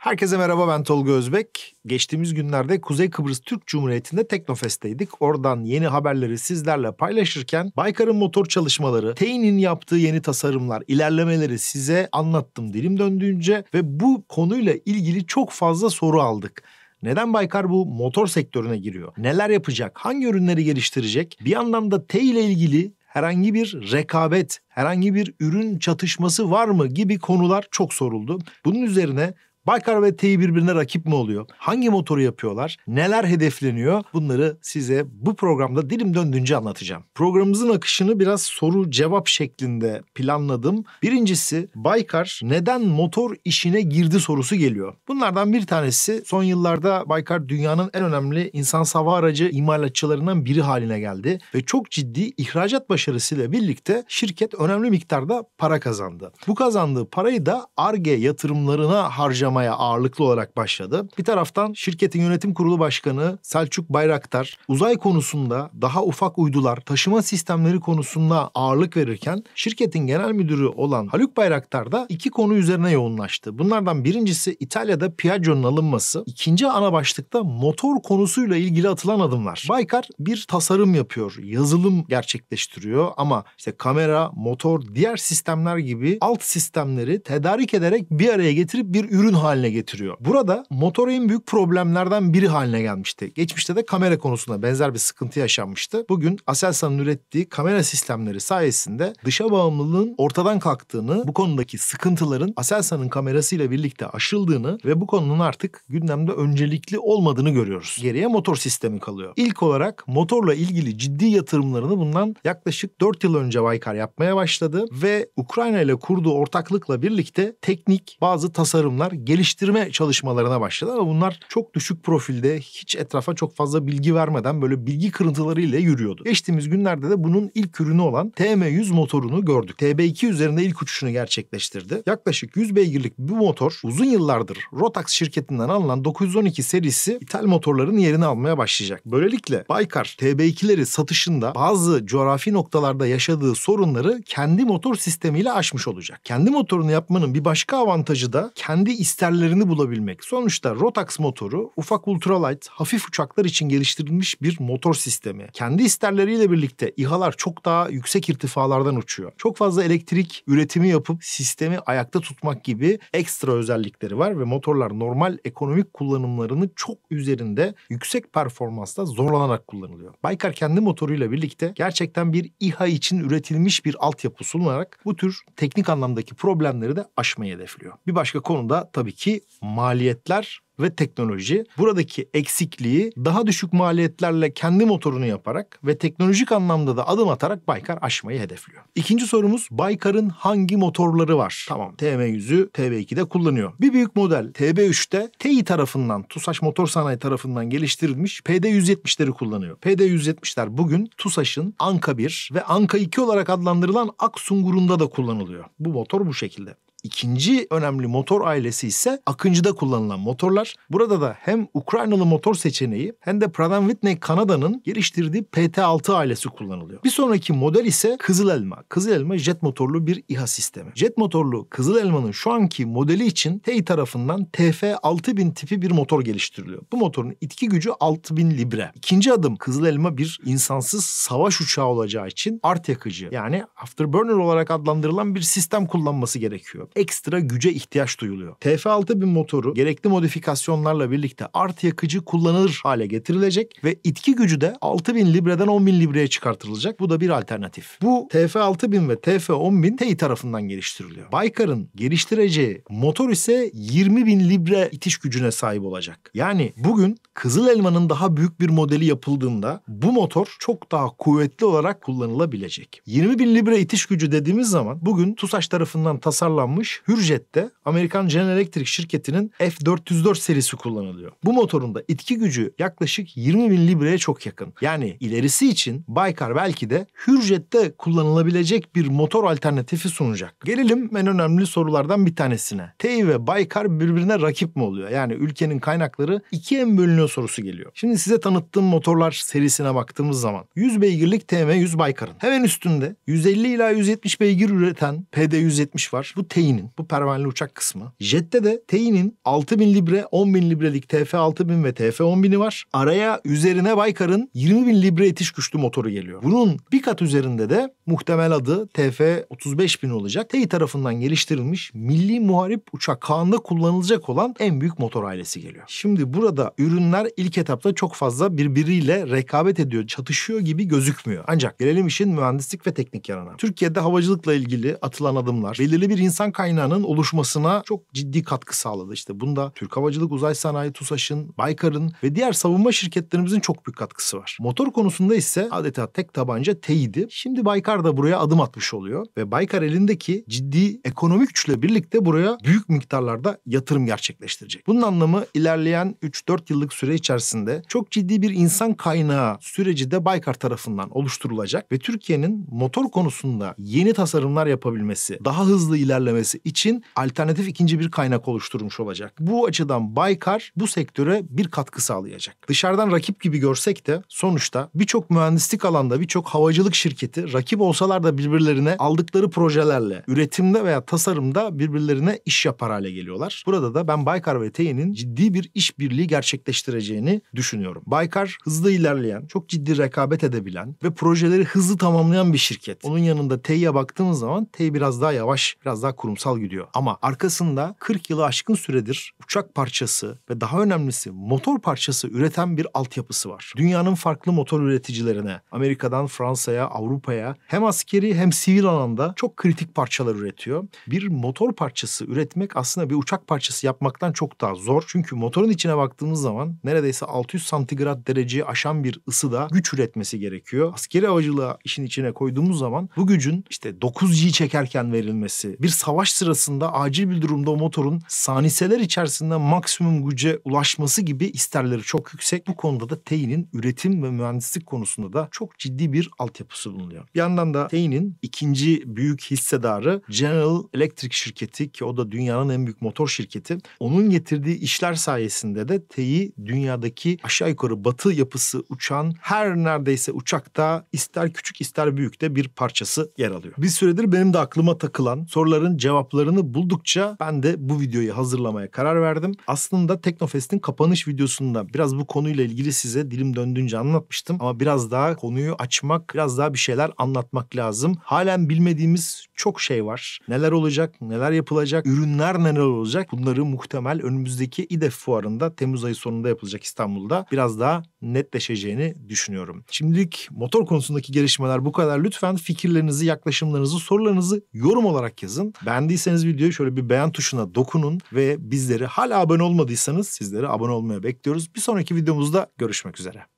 Herkese merhaba ben Tolga Özbek. Geçtiğimiz günlerde Kuzey Kıbrıs Türk Cumhuriyeti'nde Teknofest'teydik. Oradan yeni haberleri sizlerle paylaşırken Baykar'ın motor çalışmaları, Tein'in yaptığı yeni tasarımlar, ilerlemeleri size anlattım dilim döndüğünce ve bu konuyla ilgili çok fazla soru aldık. Neden Baykar bu motor sektörüne giriyor? Neler yapacak? Hangi ürünleri geliştirecek? Bir yandan da T ile ilgili herhangi bir rekabet, herhangi bir ürün çatışması var mı gibi konular çok soruldu. Bunun üzerine Baykar ve T'yi birbirine rakip mi oluyor? Hangi motoru yapıyorlar? Neler hedefleniyor? Bunları size bu programda dilim döndüğünce anlatacağım. Programımızın akışını biraz soru cevap şeklinde planladım. Birincisi Baykar neden motor işine girdi sorusu geliyor. Bunlardan bir tanesi son yıllarda Baykar dünyanın en önemli insan sava aracı imalatçılarından biri haline geldi ve çok ciddi ihracat başarısıyla birlikte şirket önemli miktarda para kazandı. Bu kazandığı parayı da ARGE yatırımlarına harcamıştı oynamaya ağırlıklı olarak başladı. Bir taraftan şirketin yönetim kurulu başkanı Selçuk Bayraktar uzay konusunda daha ufak uydular, taşıma sistemleri konusunda ağırlık verirken şirketin genel müdürü olan Haluk Bayraktar da iki konu üzerine yoğunlaştı. Bunlardan birincisi İtalya'da Piaggio'nun alınması, ikinci ana başlıkta motor konusuyla ilgili atılan adımlar. Baykar bir tasarım yapıyor, yazılım gerçekleştiriyor ama işte kamera, motor, diğer sistemler gibi alt sistemleri tedarik ederek bir araya getirip bir ürün haline getiriyor. Burada motor en büyük problemlerden biri haline gelmişti. Geçmişte de kamera konusunda benzer bir sıkıntı yaşanmıştı. Bugün Aselsan'ın ürettiği kamera sistemleri sayesinde dışa bağımlılığın ortadan kalktığını, bu konudaki sıkıntıların Aselsan'ın kamerasıyla birlikte aşıldığını ve bu konunun artık gündemde öncelikli olmadığını görüyoruz. Geriye motor sistemi kalıyor. İlk olarak motorla ilgili ciddi yatırımlarını bundan yaklaşık 4 yıl önce Baykar yapmaya başladı ve Ukrayna ile kurduğu ortaklıkla birlikte teknik bazı tasarımlar geliştirme çalışmalarına başladı ama bunlar çok düşük profilde hiç etrafa çok fazla bilgi vermeden böyle bilgi kırıntılarıyla yürüyordu. Geçtiğimiz günlerde de bunun ilk ürünü olan TM100 motorunu gördük. TB2 üzerinde ilk uçuşunu gerçekleştirdi. Yaklaşık 100 beygirlik bu motor uzun yıllardır Rotax şirketinden alınan 912 serisi ithal motorların yerini almaya başlayacak. Böylelikle Baykar TB2'leri satışında bazı coğrafi noktalarda yaşadığı sorunları kendi motor sistemiyle aşmış olacak. Kendi motorunu yapmanın bir başka avantajı da kendi istihdamını isterlerini bulabilmek. Sonuçta Rotax motoru ufak ultralight hafif uçaklar için geliştirilmiş bir motor sistemi. Kendi isterleriyle birlikte İHA'lar çok daha yüksek irtifalardan uçuyor. Çok fazla elektrik üretimi yapıp sistemi ayakta tutmak gibi ekstra özellikleri var ve motorlar normal ekonomik kullanımlarını çok üzerinde yüksek performansla zorlanarak kullanılıyor. Baykar kendi motoruyla birlikte gerçekten bir İHA için üretilmiş bir altyapı sunarak bu tür teknik anlamdaki problemleri de aşmayı hedefliyor. Bir başka konu da tabii tabii ki maliyetler ve teknoloji. Buradaki eksikliği daha düşük maliyetlerle kendi motorunu yaparak ve teknolojik anlamda da adım atarak Baykar aşmayı hedefliyor. İkinci sorumuz Baykar'ın hangi motorları var? Tamam TM100'ü TB2'de kullanıyor. Bir büyük model TB3'te TI tarafından TUSAŞ Motor Sanayi tarafından geliştirilmiş PD170'leri kullanıyor. PD170'ler bugün TUSAŞ'ın Anka 1 ve Anka 2 olarak adlandırılan Aksungur'unda da kullanılıyor. Bu motor bu şekilde. İkinci önemli motor ailesi ise Akıncı'da kullanılan motorlar. Burada da hem Ukraynalı motor seçeneği hem de Pratt Whitney Kanada'nın geliştirdiği PT6 ailesi kullanılıyor. Bir sonraki model ise Kızıl Elma. Kızıl Elma jet motorlu bir İHA sistemi. Jet motorlu Kızıl Elma'nın şu anki modeli için TEI tarafından TF6000 tipi bir motor geliştiriliyor. Bu motorun itki gücü 6000 libre. İkinci adım Kızıl Elma bir insansız savaş uçağı olacağı için art yakıcı yani afterburner olarak adlandırılan bir sistem kullanması gerekiyor ekstra güce ihtiyaç duyuluyor. TF6000 motoru gerekli modifikasyonlarla birlikte art yakıcı kullanılır hale getirilecek ve itki gücü de 6000 libreden 10.000 libreye çıkartılacak. Bu da bir alternatif. Bu TF6000 ve TF10000 TEİ tarafından geliştiriliyor. Baykar'ın geliştireceği motor ise 20.000 libre itiş gücüne sahip olacak. Yani bugün Kızıl Elma'nın daha büyük bir modeli yapıldığında bu motor çok daha kuvvetli olarak kullanılabilecek. 20.000 libre itiş gücü dediğimiz zaman bugün TUSAŞ tarafından tasarlanmış yapılmış Hürjet'te Amerikan General Electric şirketinin F404 serisi kullanılıyor. Bu motorun da itki gücü yaklaşık 20 bin libreye çok yakın. Yani ilerisi için Baykar belki de Hürjet'te kullanılabilecek bir motor alternatifi sunacak. Gelelim en önemli sorulardan bir tanesine. TEİ ve Baykar birbirine rakip mi oluyor? Yani ülkenin kaynakları ikiye mi bölünüyor sorusu geliyor. Şimdi size tanıttığım motorlar serisine baktığımız zaman 100 beygirlik TM100 Baykar'ın hemen üstünde 150 ila 170 beygir üreten PD170 var. Bu TEİ T'inin bu pervaneli uçak kısmı. Jet'te de T'inin 6000 libre, 10000 librelik TF 6000 ve TF 10000'i var. Araya üzerine Baykar'ın 20000 libre itiş güçlü motoru geliyor. Bunun bir kat üzerinde de muhtemel adı TF 35000 olacak. TEİ tarafından geliştirilmiş milli muharip uçak Kaan'da kullanılacak olan en büyük motor ailesi geliyor. Şimdi burada ürünler ilk etapta çok fazla birbiriyle rekabet ediyor, çatışıyor gibi gözükmüyor. Ancak gelelim işin mühendislik ve teknik yanına. Türkiye'de havacılıkla ilgili atılan adımlar belirli bir insan kaynağının oluşmasına çok ciddi katkı sağladı. İşte bunda Türk Havacılık Uzay Sanayi TUSAŞ'ın, Baykar'ın ve diğer savunma şirketlerimizin çok büyük katkısı var. Motor konusunda ise adeta tek tabanca teyidi. Şimdi Baykar da buraya adım atmış oluyor ve Baykar elindeki ciddi ekonomik güçle birlikte buraya büyük miktarlarda yatırım gerçekleştirecek. Bunun anlamı ilerleyen 3-4 yıllık süre içerisinde çok ciddi bir insan kaynağı süreci de Baykar tarafından oluşturulacak ve Türkiye'nin motor konusunda yeni tasarımlar yapabilmesi, daha hızlı ilerlemesi üretmesi için alternatif ikinci bir kaynak oluşturmuş olacak. Bu açıdan Baykar bu sektöre bir katkı sağlayacak. Dışarıdan rakip gibi görsek de sonuçta birçok mühendislik alanda birçok havacılık şirketi rakip olsalar da birbirlerine aldıkları projelerle üretimde veya tasarımda birbirlerine iş yapar hale geliyorlar. Burada da ben Baykar ve TEİ'nin ciddi bir işbirliği gerçekleştireceğini düşünüyorum. Baykar hızlı ilerleyen, çok ciddi rekabet edebilen ve projeleri hızlı tamamlayan bir şirket. Onun yanında TEİ'ye baktığımız zaman TEİ biraz daha yavaş, biraz daha kurumsal kurumsal gidiyor. Ama arkasında 40 yılı aşkın süredir uçak parçası ve daha önemlisi motor parçası üreten bir altyapısı var. Dünyanın farklı motor üreticilerine, Amerika'dan Fransa'ya, Avrupa'ya hem askeri hem sivil alanda çok kritik parçalar üretiyor. Bir motor parçası üretmek aslında bir uçak parçası yapmaktan çok daha zor. Çünkü motorun içine baktığımız zaman neredeyse 600 santigrat dereceyi aşan bir ısıda güç üretmesi gerekiyor. Askeri havacılığa işin içine koyduğumuz zaman bu gücün işte 9G çekerken verilmesi, bir savaş savaş sırasında acil bir durumda o motorun saniseler içerisinde maksimum güce ulaşması gibi isterleri çok yüksek. Bu konuda da TEİ'nin üretim ve mühendislik konusunda da çok ciddi bir altyapısı bulunuyor. Bir yandan da TEİ'nin ikinci büyük hissedarı General Electric şirketi ki o da dünyanın en büyük motor şirketi. Onun getirdiği işler sayesinde de Teyi dünyadaki aşağı yukarı batı yapısı uçan her neredeyse uçakta ister küçük ister büyük de bir parçası yer alıyor. Bir süredir benim de aklıma takılan soruların cevap cevaplarını buldukça ben de bu videoyu hazırlamaya karar verdim. Aslında Teknofest'in kapanış videosunda biraz bu konuyla ilgili size dilim döndüğünce anlatmıştım ama biraz daha konuyu açmak, biraz daha bir şeyler anlatmak lazım. Halen bilmediğimiz çok şey var. Neler olacak, neler yapılacak, ürünler neler olacak bunları muhtemel önümüzdeki İDEF fuarında Temmuz ayı sonunda yapılacak İstanbul'da biraz daha netleşeceğini düşünüyorum. Şimdilik motor konusundaki gelişmeler bu kadar. Lütfen fikirlerinizi, yaklaşımlarınızı, sorularınızı yorum olarak yazın. Ben Beğendiyseniz videoyu şöyle bir beğen tuşuna dokunun ve bizleri hala abone olmadıysanız sizleri abone olmaya bekliyoruz. Bir sonraki videomuzda görüşmek üzere.